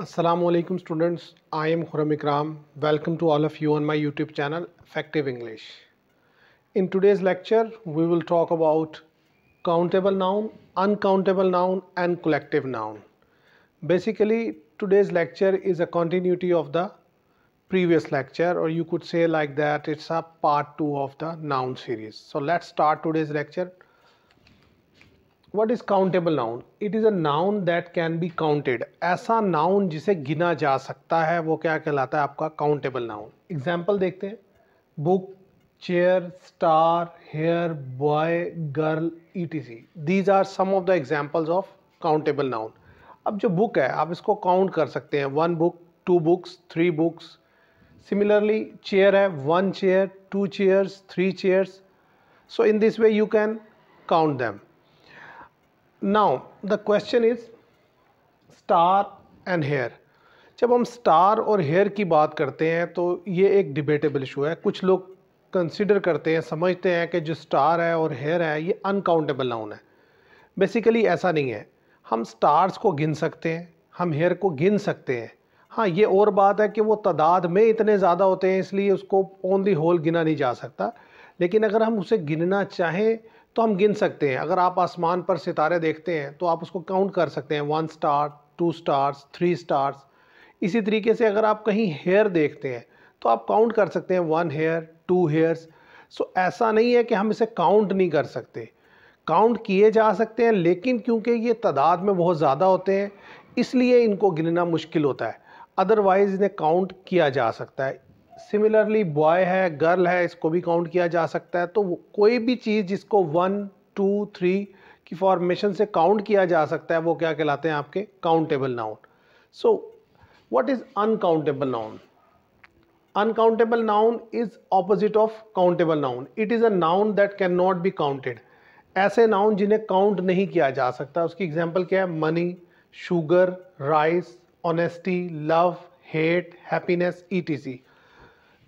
Assalamu students, I am Khurram Ikram. Welcome to all of you on my YouTube channel Effective English. In today's lecture, we will talk about countable noun, uncountable noun and collective noun. Basically, today's lecture is a continuity of the previous lecture or you could say like that it's a part 2 of the noun series. So let's start today's lecture what is countable noun it is a noun that can be counted ऐसा noun जिसे गिना जा सकता है वो क्या कहलाता है आपका काउंटेबल नाउन एग्जाम्पल देखते हैं book chair star hair boy girl E T C these are some of the examples of countable noun अब जो बुक है आप इसको काउंट कर सकते हैं one book two books three books similarly chair है one chair two chairs three chairs so in this way you can count them now the question is star and hair जब हम star और hair की बात करते हैं तो ये एक डिबेटेबल इशू है कुछ लोग कंसिडर करते हैं समझते हैं कि जो स्टार है और हेयर है ये अनकाउंटेबल नाउन है बेसिकली ऐसा नहीं है हम स्टार्स को गिन सकते हैं हम हेयर को गिन सकते हैं हाँ ये और बात है कि वो तादाद में इतने ज़्यादा होते हैं इसलिए उसको ओनली होल गिना नहीं जा सकता लेकिन अगर हम उसे गिनना चाहें तो हम गिन सकते हैं अगर आप आसमान पर सितारे देखते हैं तो आप उसको काउंट कर सकते हैं one star two stars three stars इसी तरीके से अगर आप कहीं हेयर देखते हैं तो आप काउंट कर सकते हैं one hair two hairs so ऐसा नहीं है कि हम इसे काउंट नहीं कर सकते काउंट किए जा सकते हैं लेकिन क्योंकि ये तादाद में बहुत ज़्यादा होते हैं इसलिए इनको गिनना मुश्किल होता है अदरवाइज़ इन्हें काउंट किया जा सकता है सिमिलरली बॉय है गर्ल है इसको भी काउंट किया जा सकता है तो कोई भी चीज़ जिसको वन टू थ्री की फॉर्मेशन से काउंट किया जा सकता है वो क्या कहलाते हैं आपके countable noun so what is uncountable noun uncountable noun is opposite of countable noun it is a noun that can not be counted ऐसे नाउन जिन्हें काउंट नहीं किया जा सकता उसकी एग्जाम्पल क्या है money sugar rice honesty love hate happiness E T C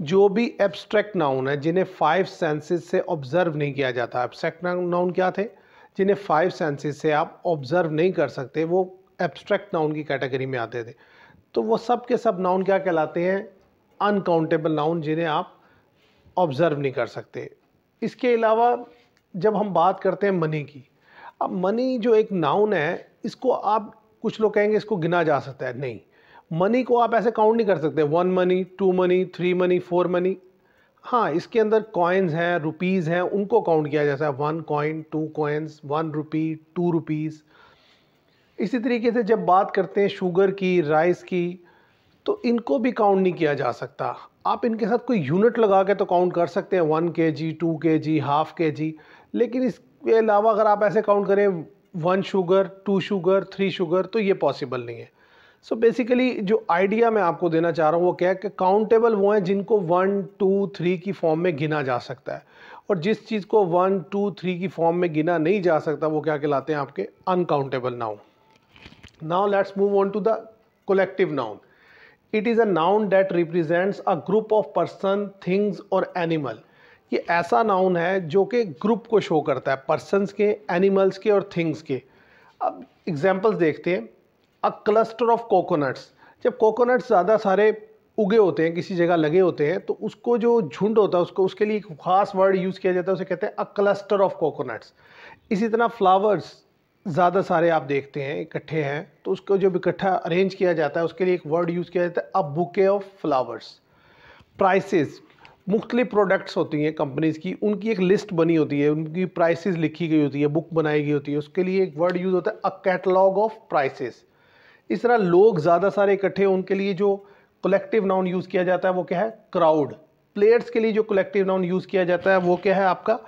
जो भी एब्स्ट्रैक्ट नाउन है जिन्हें फाइव सेंसेस से ऑब्जर्व नहीं किया जाता एब्स्ट्रैक्ट नाउन क्या थे जिन्हें फाइव सेंसेस से आप ऑब्जर्व नहीं कर सकते वो एब्स्ट्रैक्ट नाउन की कैटेगरी में आते थे तो वो सब के सब नाउन क्या कहलाते हैं अनकाउंटेबल नाउन जिन्हें आप ऑब्ज़र्व नहीं कर सकते इसके अलावा जब हम बात करते हैं मनी की अब मनी जो एक नाउन है इसको आप कुछ लोग कहेंगे इसको गिना जा सकता है नहीं मनी को आप ऐसे काउंट नहीं कर सकते one money two money three money four money हाँ इसके अंदर कॉइन्स हैं रुपीज़ हैं उनको काउंट किया जाता है one coin two coins one rupee two rupees इसी तरीके से जब बात करते हैं शुगर की राइस की तो इनको भी काउंट नहीं किया जा सकता आप इनके साथ कोई यूनिट लगा के तो काउंट कर सकते हैं वन के जी टू के जी हाफ के जी लेकिन इसके अलावा अगर आप ऐसे काउंट करें one sugar two sugar three sugar तो ये पॉसिबल नहीं है सो so बेसिकली जो आइडिया मैं आपको देना चाह रहा हूँ वो क्या है कि काउंटेबल वो हैं जिनको वन टू थ्री की फॉर्म में गिना जा सकता है और जिस चीज़ को वन टू थ्री की फॉर्म में गिना नहीं जा सकता वो क्या कहलाते हैं आपके uncountable noun now let's move on to the collective noun it is a noun that represents a group of person things और एनिमल ये ऐसा नाउन है जो कि ग्रुप को शो करता है पर्सनस के एनिमल्स के और थिंग्स के अब एग्जाम्पल्स देखते हैं अ क्लस्टर ऑफ कोकोनट्स जब कोकोनट्स ज़्यादा सारे उगे होते हैं किसी जगह लगे होते हैं तो उसको जो झुंड होता है उसको उसके लिए एक खास वर्ड यूज़ किया जाता है उसे कहते हैं अ क्लस्टर ऑफ कोकोनट्स इसी तरह फ्लावर्स ज़्यादा सारे आप देखते हैं इकट्ठे हैं तो उसको जब इकट्ठा अरेंज किया जाता है उसके लिए एक वर्ड यूज़ किया जाता है a bouquet of flowers prices मुख्तलि प्रोडक्ट्स होती हैं कंपनीज़ की उनकी एक लिस्ट बनी होती है उनकी प्राइसेस लिखी गई होती है बुक बनाई गई होती है उसके लिए एक वर्ड यूज़ होता है अ कैटलॉग ऑफ प्राइसेस इस तरह लोग ज़्यादा सारे इकट्ठे उनके लिए जो कलेक्टिव नाउन यूज़ किया जाता है वो क्या है क्राउड प्लेयर्स के लिए जो कलेक्टिव नाउन यूज़ किया जाता है वो क्या है आपका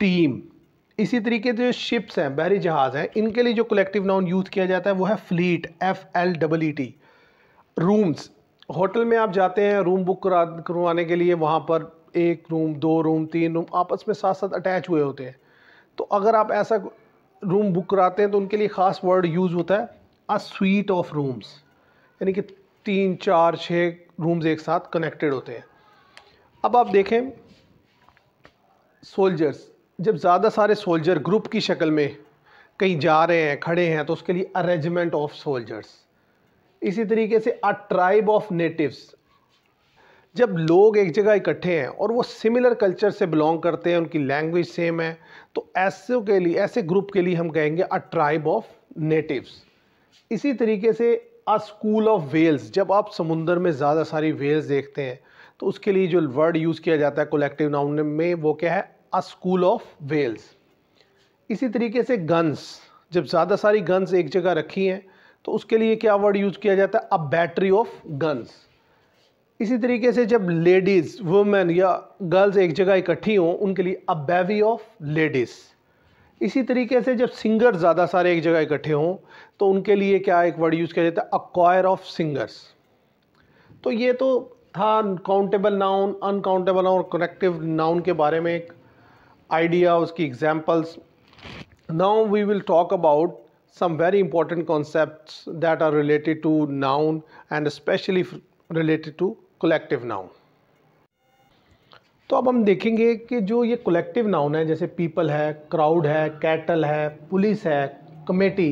टीम इसी तरीके से जो शिप्स हैं बहरी जहाज़ हैं इनके लिए जो कलेक्टिव नाउन यूज़ किया जाता है वो है fleet F L double E T rooms hotel में आप जाते हैं रूम बुक करा करवाने के लिए वहाँ पर एक रूम दो रूम तीन रूम आपस में साथ साथ अटैच हुए होते हैं तो अगर आप ऐसा रूम बुक कराते हैं तो उनके लिए ख़ास वर्ड यूज़ होता है अ स्वीट ऑफ रूम्स यानी कि तीन चार छः रूम्स एक साथ कनेक्टेड होते हैं अब आप देखें सोल्जर्स जब ज़्यादा सारे सोल्जर ग्रुप की शक्ल में कहीं जा रहे हैं खड़े हैं तो उसके लिए अरेंजमेंट ऑफ सोल्जर्स इसी तरीके से अ ट्राइब ऑफ नेटिव्स जब लोग एक जगह इकट्ठे हैं और वो सिमिलर कल्चर से बिलोंग करते हैं उनकी लैंग्वेज सेम है तो ऐसे के लिए ऐसे ग्रुप के लिए हम कहेंगे अ ट्राइब ऑफ नेटिव्स इसी तरीके से अ स्कूल ऑफ वेल्स जब आप समुंदर में ज़्यादा सारी वेल्स देखते हैं तो उसके लिए जो वर्ड यूज़ किया जाता है कोलेक्टिव नाउन में वो क्या है अ स्कूल ऑफ वेल्स इसी तरीके से गन्स जब ज़्यादा सारी गन्स एक जगह रखी हैं तो उसके लिए क्या वर्ड यूज़ किया जाता है अ बैटरी ऑफ गन्स इसी तरीके से जब लेडीज़ वुमेन या गर्ल्स एक जगह इकट्ठी हों उनके लिए अ बेवी ऑफ लेडीज़ इसी तरीके से जब सिंगर ज़्यादा सारे एक जगह इकट्ठे हों तो उनके लिए क्या एक वर्ड यूज़ किया जाता है अक्वायर ऑफ सिंगर्स तो ये तो था countable noun uncountable noun connective noun के बारे में एक आइडिया उसकी examples now we will talk about some very important concept that are related to noun and specially related to collective noun तो अब हम देखेंगे कि जो ये कलेक्टिव नाउन है जैसे पीपल है क्राउड है कैटल है पुलिस है कमेटी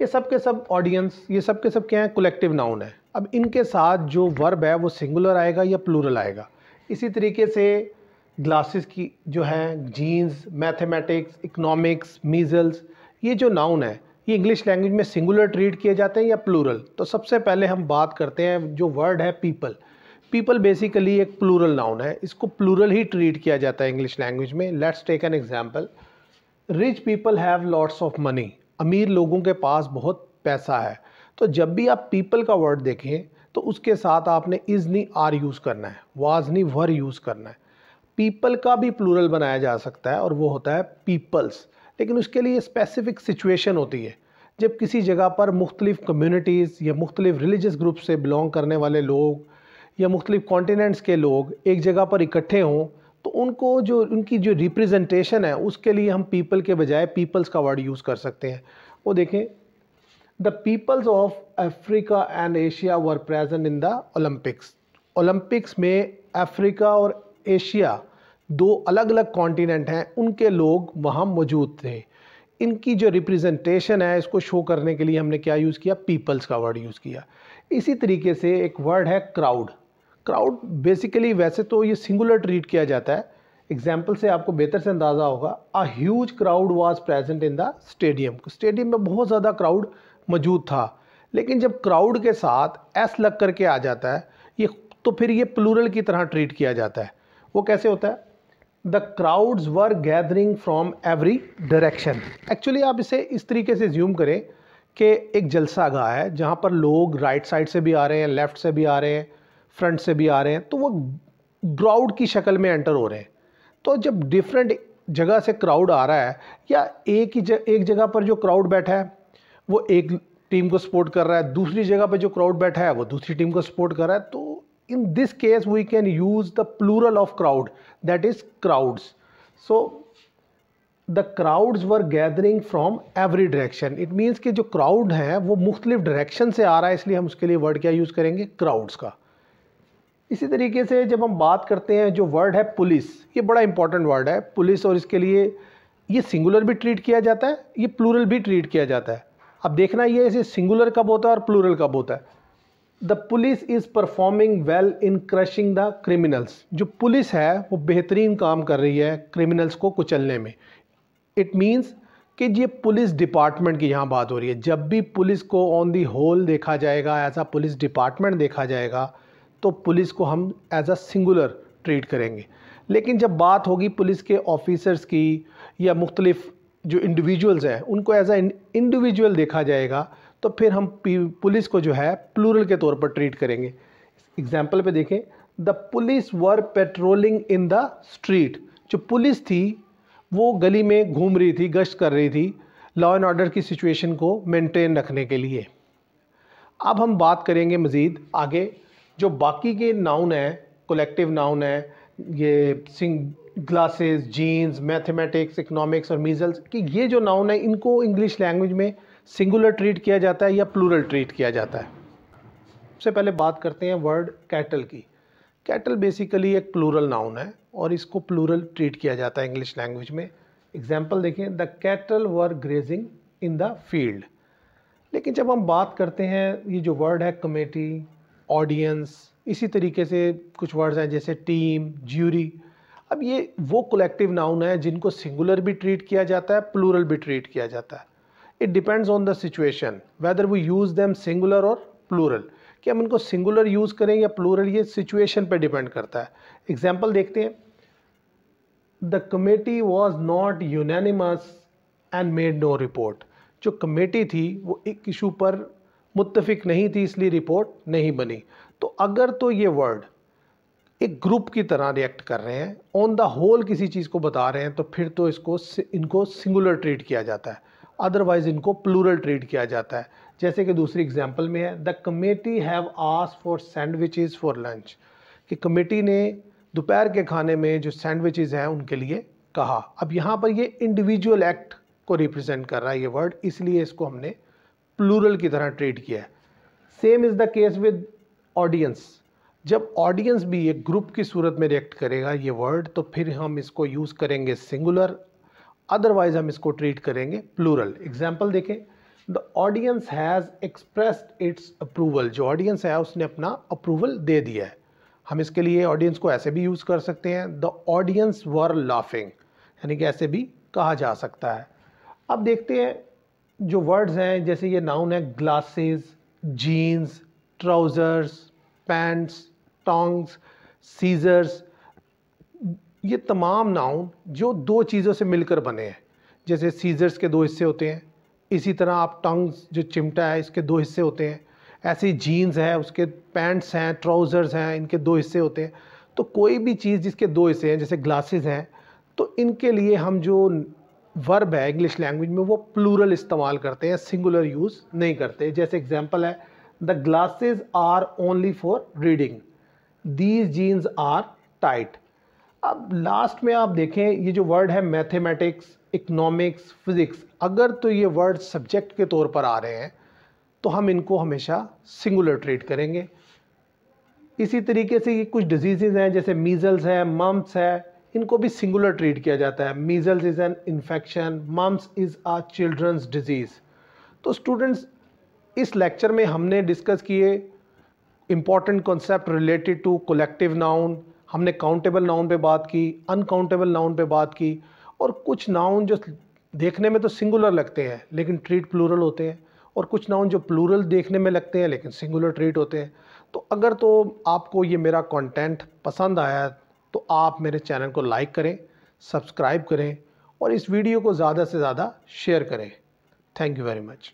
ये सब के सब ऑडियंस ये सब के सब क्या है कलेक्टिव नाउन है अब इनके साथ जो वर्ब है वो सिंगुलर आएगा या प्लूरल आएगा इसी तरीके से ग्लासेस की जो है जीन्स मैथमेटिक्स इकनॉमिक्स मीज़ल्स ये जो नाउन है ये इंग्लिश लैंग्वेज में सिंगुलर ट्रीट किए जाते हैं या प्लूरल तो सबसे पहले हम बात करते हैं जो वर्ड है पीपल पीपल बेसिकली एक प्लूरल नाउन है इसको प्लूरल ही ट्रीट किया जाता है इंग्लिश लैंग्वेज में let's take an example rich people have lots of money अमीर लोगों के पास बहुत पैसा है तो जब भी आप पीपल का वर्ड देखें तो उसके साथ आपने इज़ नी आर यूज़ करना है वाज नी वर यूज़ करना है पीपल का भी प्लूरल बनाया जा सकता है और वो होता है पीपल्स लेकिन उसके लिए स्पेसिफिक सिचुएशन होती है जब किसी जगह पर मुख्तलिफ़ कम्यूनिटीज़ या मुख्तलिफ़ रिलीजस ग्रुप से बिलोंग करने वाले लोग या मुख्तलिफ़ कॉन्टीनेंट्स के लोग एक जगह पर इकट्ठे हों तो उनको जो उनकी जो रिप्रजेंटेशन है उसके लिए हम पीपल के बजाय पीपल्स का वर्ड यूज़ कर सकते हैं वो देखें the peoples of Africa and Asia were present in the Olympics Olympics में अफ्रीका और एशिया दो अलग अलग कॉन्टीनेंट हैं उनके लोग वहाँ मौजूद थे इनकी जो रिप्रेजेंटेशन है इसको शो करने के लिए हमने क्या यूज़ किया पीपल्स का वर्ड यूज़ किया इसी तरीके से एक वर्ड है क्राउड क्राउड बेसिकली वैसे तो ये सिंगुलर ट्रीट किया जाता है एग्जाम्पल से आपको बेहतर से अंदाज़ा होगा a huge crowd was present in the stadium stadium में बहुत ज़्यादा क्राउड मौजूद था लेकिन जब क्राउड के साथ एस लग करके आ जाता है ये तो फिर ये प्लूरल की तरह ट्रीट किया जाता है वो कैसे होता है the crowds were gathering from every direction actually आप इसे इस तरीके से ज्यूम करें कि एक जलसा गाह है जहाँ पर लोग राइट साइड से भी आ रहे हैं लेफ़्ट से भी आ रहे हैं फ्रंट से भी आ रहे हैं तो वो क्राउड की शक्ल में एंटर हो रहे हैं तो जब डिफरेंट जगह से क्राउड आ रहा है या एक ही जग, एक जगह पर जो क्राउड बैठा है वो एक टीम को सपोर्ट कर रहा है दूसरी जगह पर जो क्राउड बैठा है वो दूसरी टीम को सपोर्ट कर रहा है तो in this case we can use the plural of crowd that is crowds so the crowds were gathering from every direction it means कि जो क्राउड है वो मुख्तलिफ डायरेक्शन से आ रहा है इसलिए हम उसके लिए वर्ड क्या यूज़ करेंगे क्राउड्स का इसी तरीके से जब हम बात करते हैं जो वर्ड है पुलिस ये बड़ा इंपॉर्टेंट वर्ड है पुलिस और इसके लिए ये सिंगुलर भी ट्रीट किया जाता है ये प्लूरल भी ट्रीट किया जाता है अब देखना ये इसे सिंगुलर कब होता है और प्लूरल कब होता है the police is performing well in crushing the criminals जो पुलिस है वो बेहतरीन काम कर रही है क्रिमिनल्स को कुचलने में इट मीन्स कि ये पुलिस डिपार्टमेंट की यहाँ बात हो रही है जब भी पुलिस को ऑन दी होल देखा जाएगा ऐसा पुलिस डिपार्टमेंट देखा जाएगा तो पुलिस को हम एज अ सिंगुलर ट्रीट करेंगे लेकिन जब बात होगी पुलिस के ऑफिसर्स की या मुख्तलिफ जो इंडिविजुअल्स हैं उनको एज अ इंडिविजुअल देखा जाएगा तो फिर हम पुलिस को जो है प्लूरल के तौर पर ट्रीट करेंगे एग्जाम्पल पे देखें the police were patrolling in the street जो पुलिस थी वो गली में घूम रही थी गश्त कर रही थी लॉ एंड ऑर्डर की सिचुएशन को मेंटेन रखने के लिए अब हम बात करेंगे मज़ीद आगे जो बाकी के नाउन हैं कोलेक्टिव नाउन है ये sing glasses jeans mathematics economics और मीजल्स कि ये जो नाउन है इनको इंग्लिश लैंग्वेज में सिंगुलर ट्रीट किया जाता है या प्लूरल ट्रीट किया जाता है सबसे पहले बात करते हैं वर्ड कैटल की कैटल बेसिकली एक प्लूरल नाउन है और इसको प्लूरल ट्रीट किया जाता है इंग्लिश लैंग्वेज में एग्जाम्पल देखें the cattle were grazing in the field लेकिन जब हम बात करते हैं ये जो वर्ड है कमेटी ऑडियंस इसी तरीके से कुछ वर्ड्स हैं जैसे टीम ज्यूरी अब ये वो कलेक्टिव नाउन है जिनको सिंगुलर भी ट्रीट किया जाता है प्लूरल भी ट्रीट किया जाता है it depends on the situation whether we use them singular और प्लूरल कि हम इनको सिंगुलर यूज़ करें या प्लूरल ये सिचुएशन पर डिपेंड करता है एग्जाम्पल देखते हैं the committee was not unanimous and made no report जो कमेटी थी वो एक इशू पर मुत्तफिक नहीं थी इसलिए रिपोर्ट नहीं बनी तो अगर तो ये वर्ड एक ग्रुप की तरह रिएक्ट कर रहे हैं ऑन द होल किसी चीज़ को बता रहे हैं तो फिर तो इसको इनको सिंगुलर ट्रीट किया जाता है अदरवाइज इनको प्लूरल ट्रीट किया जाता है जैसे कि दूसरी एग्जांपल में है द कमेटी हैव आस फॉर सैंडविचेज़ फॉर लंच कि कमेटी ने दोपहर के खाने में जो सैंडविचेज़ हैं उनके लिए कहा अब यहाँ पर ये इंडिविजुअल एक्ट को रिप्रेजेंट कर रहा है ये वर्ड इसलिए इसको हमने प्लूरल की तरह ट्रीट किया है same is the case with audience जब ऑडियंस भी एक ग्रुप की सूरत में रिएक्ट करेगा ये वर्ड तो फिर हम इसको यूज़ करेंगे सिंगुलर अदरवाइज हम इसको ट्रीट करेंगे प्लूरल एग्जाम्पल देखें the audience has expressed its approval जो ऑडियंस है उसने अपना अप्रूवल दे दिया है हम इसके लिए ऑडियंस को ऐसे भी यूज़ कर सकते हैं द ऑडियंस वर लाफिंग यानी कि ऐसे भी कहा जा सकता है अब देखते हैं जो वर्ड्स हैं जैसे ये नाउन है glasses jeans trousers pants tongs scissors ये तमाम नाउन जो दो चीज़ों से मिलकर बने हैं जैसे सीजर्स के दो हिस्से होते हैं इसी तरह आप टंग्स जो चिमटा है इसके दो हिस्से होते हैं ऐसे जीन्स हैं उसके पैंट्स हैं ट्राउज़र्स हैं इनके दो हिस्से होते हैं तो कोई भी चीज़ जिसके दो हिस्से हैं जैसे ग्लासेस हैं तो इनके लिए हम जो वर्ब है इंग्लिश लैंग्वेज में वो प्लूरल इस्तेमाल करते हैं सिंगुलर यूज़ नहीं करते जैसे एग्जाम्पल है the glasses are only for reading these jeans are tight अब लास्ट में आप देखें ये जो वर्ड है मैथमेटिक्स इकनॉमिक्स फिज़िक्स अगर तो ये वर्ड सब्जेक्ट के तौर पर आ रहे हैं तो हम इनको हमेशा सिंगुलर ट्रीट करेंगे इसी तरीके से ये कुछ डिजीज़ हैं जैसे मीज़ल्स है मम्प्स है इनको भी सिंगुलर ट्रीट किया जाता है measles is an infection mumps is a children's disease तो स्टूडेंट्स इस लेक्चर में हमने डिस्कस किए important concept related to collective noun हमने काउंटेबल नाउन पे बात की अनकाउंटेबल नाउन पे बात की और कुछ नाउन जो देखने में तो सिंगुलर लगते हैं लेकिन ट्रीट प्लूरल होते हैं और कुछ नाउन जो प्लूरल देखने में लगते हैं लेकिन सिंगुलर ट्रीट होते हैं तो अगर तो आपको ये मेरा कंटेंट पसंद आया तो आप मेरे चैनल को लाइक करें सब्सक्राइब करें और इस वीडियो को ज़्यादा से ज़्यादा शेयर करें थैंक यू वेरी मच